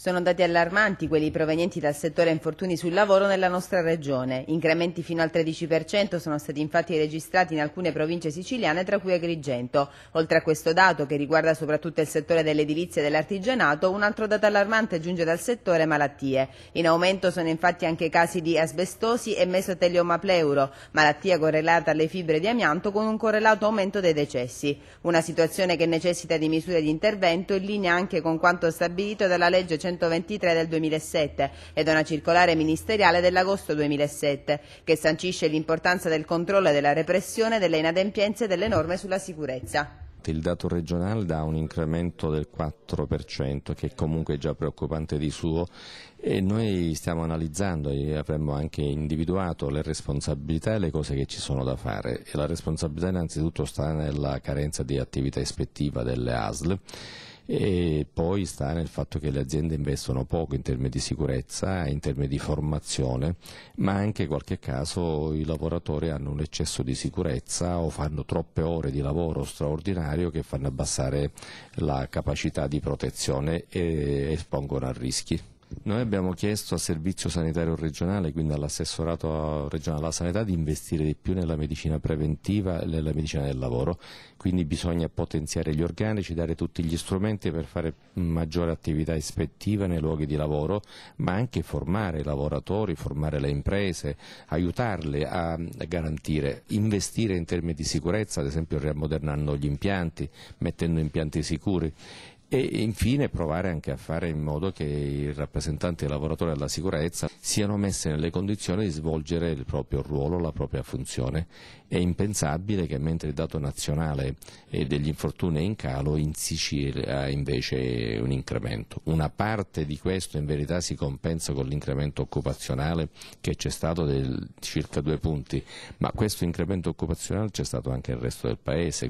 Sono dati allarmanti quelli provenienti dal settore infortuni sul lavoro nella nostra regione. Incrementi fino al 13% sono stati infatti registrati in alcune province siciliane, tra cui Agrigento. Oltre a questo dato, che riguarda soprattutto il settore dell'edilizia e dell'artigianato, un altro dato allarmante giunge dal settore malattie. In aumento sono infatti anche casi di asbestosi e mesotelioma pleuro, malattia correlata alle fibre di amianto con un correlato aumento dei decessi. Una situazione che necessita di misure di intervento in linea anche con quanto stabilito dalla legge 223 del 2007 ed una circolare ministeriale dell'agosto 2007 che sancisce l'importanza del controllo e della repressione delle inadempienze e delle norme sulla sicurezza. Il dato regionale dà un incremento del 4% che comunque è già preoccupante di suo e noi stiamo analizzando e avremmo anche individuato le responsabilità e le cose che ci sono da fare e la responsabilità innanzitutto sta nella carenza di attività ispettiva delle ASL e poi sta nel fatto che le aziende investono poco in termini di sicurezza, in termini di formazione, ma anche in qualche caso i lavoratori hanno un eccesso di sicurezza o fanno troppe ore di lavoro straordinario che fanno abbassare la capacità di protezione e espongono a rischi. Noi abbiamo chiesto al Servizio Sanitario Regionale, quindi all'assessorato regionale alla sanità, di investire di più nella medicina preventiva e nella medicina del lavoro, quindi bisogna potenziare gli organici, dare tutti gli strumenti per fare maggiore attività ispettiva nei luoghi di lavoro, ma anche formare i lavoratori, formare le imprese, aiutarle a garantire, investire in termini di sicurezza, ad esempio riammodernando gli impianti, mettendo impianti sicuri e infine provare anche a fare in modo che i rappresentanti dei lavoratori della sicurezza siano messi nelle condizioni di svolgere il proprio ruolo, la propria funzione. È impensabile che mentre il dato nazionale degli infortuni è in calo, in Sicilia invece invece un incremento. Una parte di questo in verità si compensa con l'incremento occupazionale che c'è stato di circa due punti, ma questo incremento occupazionale c'è stato anche nel resto del Paese.